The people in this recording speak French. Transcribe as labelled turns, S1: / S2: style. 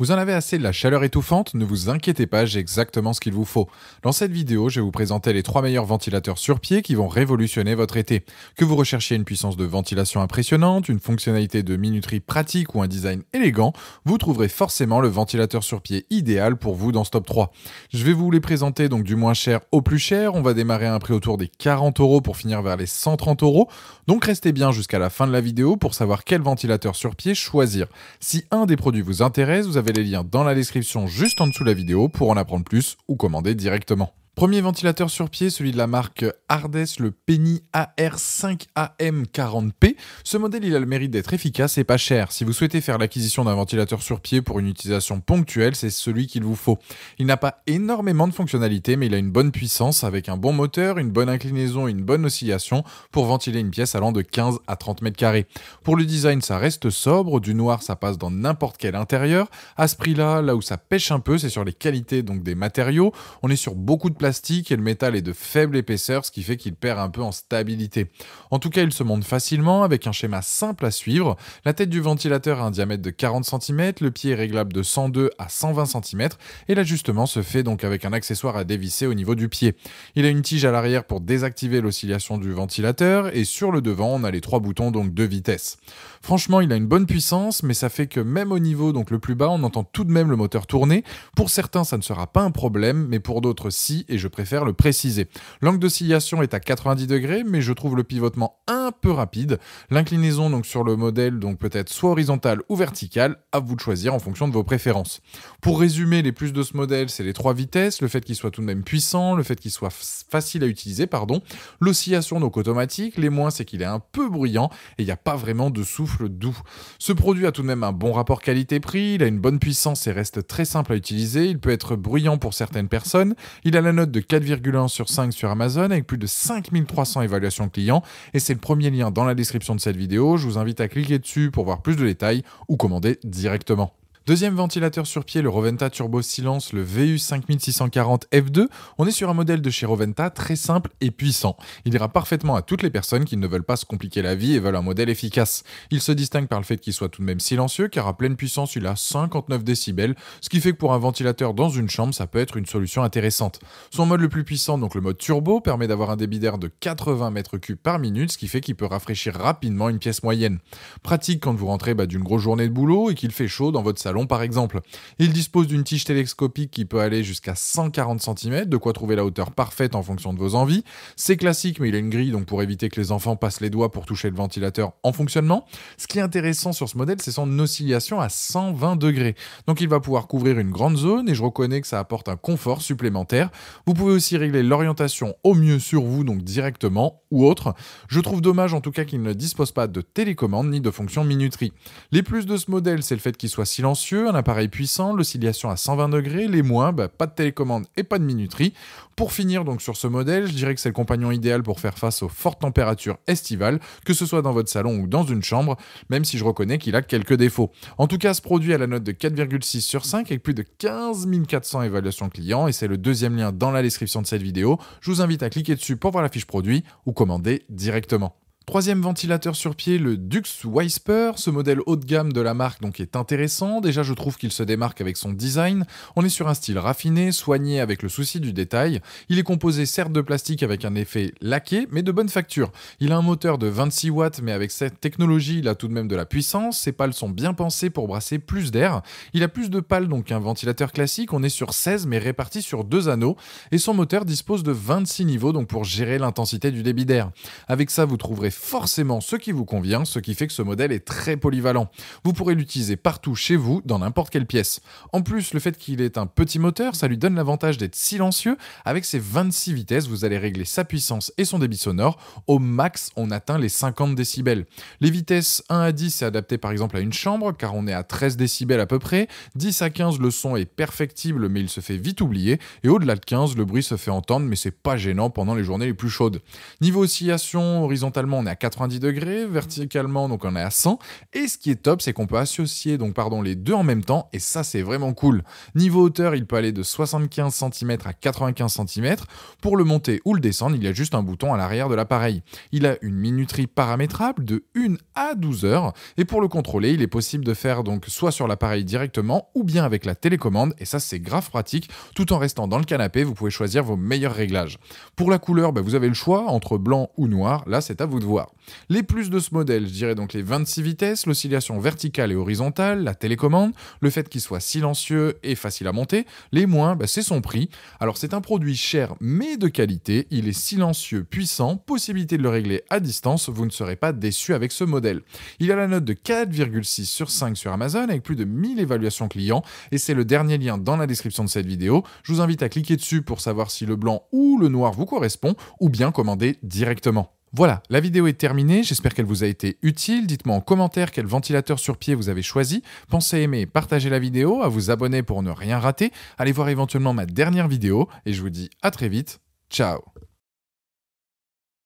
S1: Vous en avez assez de la chaleur étouffante Ne vous inquiétez pas, j'ai exactement ce qu'il vous faut. Dans cette vidéo, je vais vous présenter les 3 meilleurs ventilateurs sur pied qui vont révolutionner votre été. Que vous recherchiez une puissance de ventilation impressionnante, une fonctionnalité de minuterie pratique ou un design élégant, vous trouverez forcément le ventilateur sur pied idéal pour vous dans ce top 3. Je vais vous les présenter donc du moins cher au plus cher. On va démarrer à un prix autour des 40 euros pour finir vers les 130 euros. Donc restez bien jusqu'à la fin de la vidéo pour savoir quel ventilateur sur pied choisir. Si un des produits vous intéresse, vous avez les liens dans la description juste en dessous de la vidéo pour en apprendre plus ou commander directement. Premier ventilateur sur pied, celui de la marque Ardes, le Penny AR5AM40P. Ce modèle, il a le mérite d'être efficace et pas cher. Si vous souhaitez faire l'acquisition d'un ventilateur sur pied pour une utilisation ponctuelle, c'est celui qu'il vous faut. Il n'a pas énormément de fonctionnalités, mais il a une bonne puissance avec un bon moteur, une bonne inclinaison et une bonne oscillation pour ventiler une pièce allant de 15 à 30 mètres carrés. Pour le design, ça reste sobre, du noir, ça passe dans n'importe quel intérieur. À ce prix-là, là où ça pêche un peu, c'est sur les qualités donc des matériaux. On est sur beaucoup de plastique plastique et le métal est de faible épaisseur, ce qui fait qu'il perd un peu en stabilité. En tout cas, il se monte facilement avec un schéma simple à suivre. La tête du ventilateur a un diamètre de 40 cm, le pied est réglable de 102 à 120 cm et l'ajustement se fait donc avec un accessoire à dévisser au niveau du pied. Il a une tige à l'arrière pour désactiver l'oscillation du ventilateur et sur le devant, on a les trois boutons donc de vitesse. Franchement, il a une bonne puissance, mais ça fait que même au niveau donc le plus bas, on entend tout de même le moteur tourner. Pour certains, ça ne sera pas un problème, mais pour d'autres, si, et je préfère le préciser. L'angle d'oscillation est à 90 degrés, mais je trouve le pivotement un peu rapide. L'inclinaison donc sur le modèle donc peut être soit horizontale ou verticale, à vous de choisir en fonction de vos préférences. Pour résumer, les plus de ce modèle, c'est les trois vitesses, le fait qu'il soit tout de même puissant, le fait qu'il soit facile à utiliser, pardon, l'oscillation donc automatique, les moins c'est qu'il est un peu bruyant et il n'y a pas vraiment de souffle doux. Ce produit a tout de même un bon rapport qualité-prix, il a une bonne puissance et reste très simple à utiliser, il peut être bruyant pour certaines personnes, il a la de 4,1 sur 5 sur Amazon avec plus de 5300 évaluations clients et c'est le premier lien dans la description de cette vidéo. Je vous invite à cliquer dessus pour voir plus de détails ou commander directement. Deuxième ventilateur sur pied, le Roventa Turbo Silence, le VU5640 F2. On est sur un modèle de chez Roventa très simple et puissant. Il ira parfaitement à toutes les personnes qui ne veulent pas se compliquer la vie et veulent un modèle efficace. Il se distingue par le fait qu'il soit tout de même silencieux car à pleine puissance il a 59 décibels, ce qui fait que pour un ventilateur dans une chambre ça peut être une solution intéressante. Son mode le plus puissant, donc le mode turbo, permet d'avoir un débit d'air de 80 m3 par minute, ce qui fait qu'il peut rafraîchir rapidement une pièce moyenne. Pratique quand vous rentrez bah, d'une grosse journée de boulot et qu'il fait chaud dans votre salon par exemple. Il dispose d'une tige télescopique qui peut aller jusqu'à 140 cm, de quoi trouver la hauteur parfaite en fonction de vos envies. C'est classique mais il a une grille donc pour éviter que les enfants passent les doigts pour toucher le ventilateur en fonctionnement. Ce qui est intéressant sur ce modèle, c'est son oscillation à 120 degrés. Donc il va pouvoir couvrir une grande zone et je reconnais que ça apporte un confort supplémentaire. Vous pouvez aussi régler l'orientation au mieux sur vous, donc directement ou autre. Je trouve dommage en tout cas qu'il ne dispose pas de télécommande ni de fonction minuterie. Les plus de ce modèle, c'est le fait qu'il soit silencieux un appareil puissant, l'oscillation à 120 degrés, les moins, bah, pas de télécommande et pas de minuterie. Pour finir donc sur ce modèle, je dirais que c'est le compagnon idéal pour faire face aux fortes températures estivales, que ce soit dans votre salon ou dans une chambre, même si je reconnais qu'il a quelques défauts. En tout cas, ce produit a la note de 4,6 sur 5 avec plus de 15 400 évaluations clients et c'est le deuxième lien dans la description de cette vidéo. Je vous invite à cliquer dessus pour voir la fiche produit ou commander directement. Troisième ventilateur sur pied, le Dux Weisper. Ce modèle haut de gamme de la marque donc est intéressant. Déjà, je trouve qu'il se démarque avec son design. On est sur un style raffiné, soigné avec le souci du détail. Il est composé certes de plastique avec un effet laqué, mais de bonne facture. Il a un moteur de 26 watts, mais avec cette technologie, il a tout de même de la puissance. Ses pales sont bien pensées pour brasser plus d'air. Il a plus de pales donc qu'un ventilateur classique. On est sur 16, mais réparti sur deux anneaux. Et son moteur dispose de 26 niveaux donc pour gérer l'intensité du débit d'air. Avec ça, vous trouverez forcément ce qui vous convient, ce qui fait que ce modèle est très polyvalent. Vous pourrez l'utiliser partout chez vous, dans n'importe quelle pièce. En plus, le fait qu'il ait un petit moteur, ça lui donne l'avantage d'être silencieux. Avec ses 26 vitesses, vous allez régler sa puissance et son débit sonore. Au max, on atteint les 50 décibels. Les vitesses 1 à 10, c'est adapté par exemple à une chambre, car on est à 13 décibels à peu près. 10 à 15, le son est perfectible, mais il se fait vite oublier. Et au-delà de 15, le bruit se fait entendre, mais c'est pas gênant pendant les journées les plus chaudes. Niveau oscillation, horizontalement, on est à 90 degrés, verticalement, donc on est à 100. Et ce qui est top, c'est qu'on peut associer donc, pardon, les deux en même temps, et ça, c'est vraiment cool. Niveau hauteur, il peut aller de 75 cm à 95 cm. Pour le monter ou le descendre, il y a juste un bouton à l'arrière de l'appareil. Il a une minuterie paramétrable de 1 à 12 heures, et pour le contrôler, il est possible de faire donc soit sur l'appareil directement, ou bien avec la télécommande, et ça, c'est grave pratique. Tout en restant dans le canapé, vous pouvez choisir vos meilleurs réglages. Pour la couleur, bah, vous avez le choix entre blanc ou noir. Là, c'est à vous de voir. Les plus de ce modèle, je dirais donc les 26 vitesses, l'oscillation verticale et horizontale, la télécommande, le fait qu'il soit silencieux et facile à monter. Les moins, bah, c'est son prix. Alors c'est un produit cher mais de qualité, il est silencieux, puissant, possibilité de le régler à distance, vous ne serez pas déçu avec ce modèle. Il a la note de 4,6 sur 5 sur Amazon avec plus de 1000 évaluations clients et c'est le dernier lien dans la description de cette vidéo. Je vous invite à cliquer dessus pour savoir si le blanc ou le noir vous correspond ou bien commander directement. Voilà, la vidéo est terminée, j'espère qu'elle vous a été utile. Dites-moi en commentaire quel ventilateur sur pied vous avez choisi. Pensez à aimer, partager la vidéo, à vous abonner pour ne rien rater, allez voir éventuellement ma dernière vidéo et je vous dis à très vite. Ciao